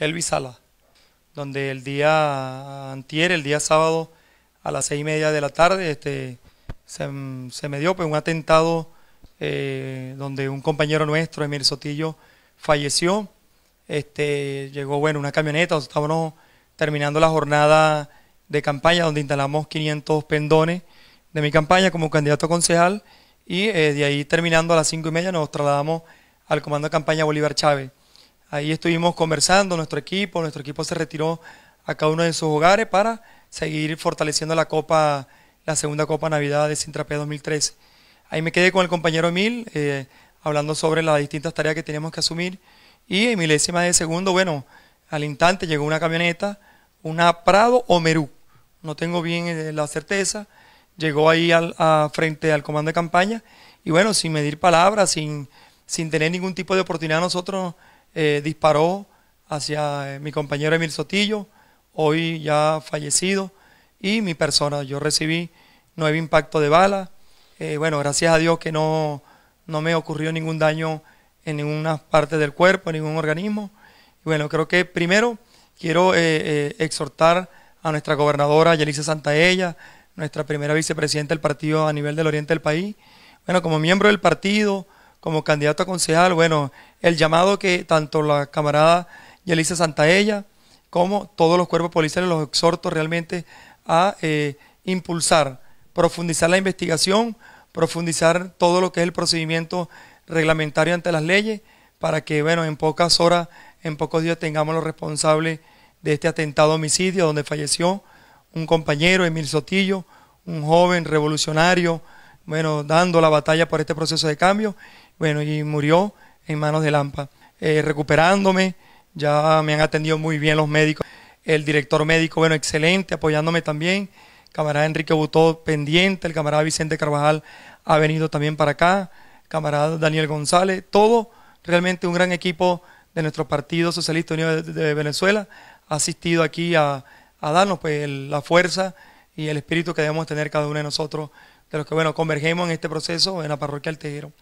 Elvisala, donde el día antier, el día sábado, a las seis y media de la tarde, este, se, me dio pues, un atentado eh, donde un compañero nuestro, Emir Sotillo, falleció. Este, llegó, bueno, una camioneta, estábamos terminando la jornada de campaña donde instalamos 500 pendones de mi campaña como candidato a concejal y eh, de ahí terminando a las cinco y media nos trasladamos al comando de campaña Bolívar Chávez. Ahí estuvimos conversando, nuestro equipo, nuestro equipo se retiró a cada uno de sus hogares para seguir fortaleciendo la Copa, la segunda Copa Navidad de Sintrapé 2013. Ahí me quedé con el compañero Emil, eh, hablando sobre las distintas tareas que teníamos que asumir. Y en milésima de segundo, bueno, al instante llegó una camioneta, una Prado o no tengo bien eh, la certeza, llegó ahí al, frente al comando de campaña y bueno, sin medir palabras, sin, sin tener ningún tipo de oportunidad nosotros eh, disparó hacia eh, mi compañero Emil Sotillo, hoy ya fallecido, y mi persona. Yo recibí nueve impactos de bala. Eh, bueno, gracias a Dios que no, me ocurrió ningún daño en ninguna parte del cuerpo, en ningún organismo. Y bueno, creo que primero quiero exhortar a nuestra gobernadora Yelisa Santaella, nuestra primera vicepresidenta del partido a nivel del oriente del país. Bueno, como miembro del partido, como candidato a concejal, bueno, el llamado que tanto la camarada Yelisa Santaella como todos los cuerpos policiales los exhorto realmente a eh, impulsar, profundizar la investigación, profundizar todo lo que es el procedimiento reglamentario ante las leyes para que, bueno, en pocas horas, en pocos días tengamos los responsables de este atentado homicidio donde falleció un compañero, Emil Sotillo, un joven revolucionario, bueno, dando la batalla por este proceso de cambio bueno, y murió en manos de Lampa. Eh, recuperándome, ya me han atendido muy bien los médicos. El director médico, bueno, excelente, apoyándome también. Camarada Enrique Butó, pendiente. El camarada Vicente Carvajal ha venido también para acá. Camarada Daniel González. Todo realmente un gran equipo de nuestro Partido Socialista Unido de, Venezuela ha asistido aquí a, darnos pues, la fuerza y el espíritu que debemos tener cada uno de nosotros, de los que bueno, convergemos en este proceso en la parroquia Tejero.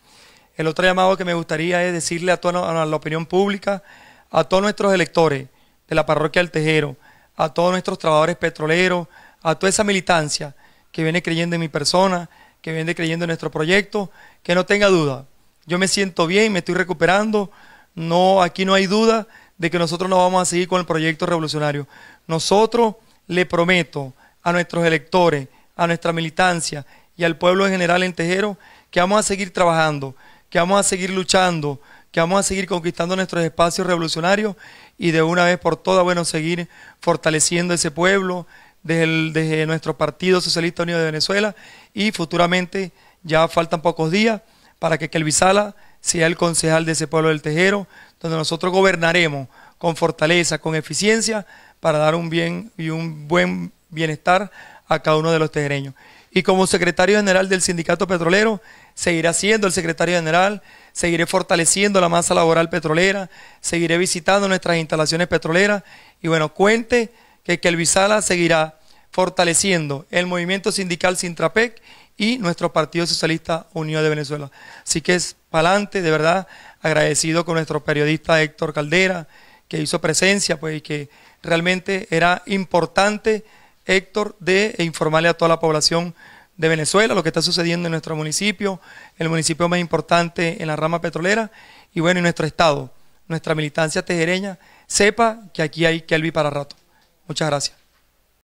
El otro llamado que me gustaría es decirle a toda la opinión pública, a todos nuestros electores de la parroquia del Tejero, a todos nuestros trabajadores petroleros, a toda esa militancia que viene creyendo en mi persona, que viene creyendo en nuestro proyecto, que no tenga duda. Yo me siento bien, me estoy recuperando. No, aquí no hay duda de que nosotros nos vamos a seguir con el proyecto revolucionario. Nosotros le prometo a nuestros electores, a nuestra militancia y al pueblo en general en Tejero que vamos a seguir trabajando que vamos a seguir luchando, que vamos a seguir conquistando nuestros espacios revolucionarios y de una vez por todas, bueno, seguir fortaleciendo ese pueblo desde, nuestro Partido Socialista Unido de Venezuela y futuramente ya faltan pocos días para que Kelvisala sea el concejal de ese pueblo del Tejero, donde nosotros gobernaremos con fortaleza, con eficiencia, para dar un bien y un buen bienestar a cada uno de los tejereños. Y como secretario general del sindicato petrolero, seguiré siendo el secretario general, seguiré fortaleciendo la masa laboral petrolera, seguiré visitando nuestras instalaciones petroleras y bueno, cuente que Kelvisala seguirá fortaleciendo el movimiento sindical Sintrapec y nuestro Partido Socialista Unión de Venezuela. Así que es para adelante, de verdad, agradecido con nuestro periodista Héctor Caldera, que hizo presencia, pues, y que realmente era importante Héctor, de e informarle a toda la población de Venezuela lo que está sucediendo en nuestro municipio, el municipio más importante en la rama petrolera y bueno, en nuestro estado, nuestra militancia tejereña, sepa que aquí hay Kelvi para rato. Muchas gracias.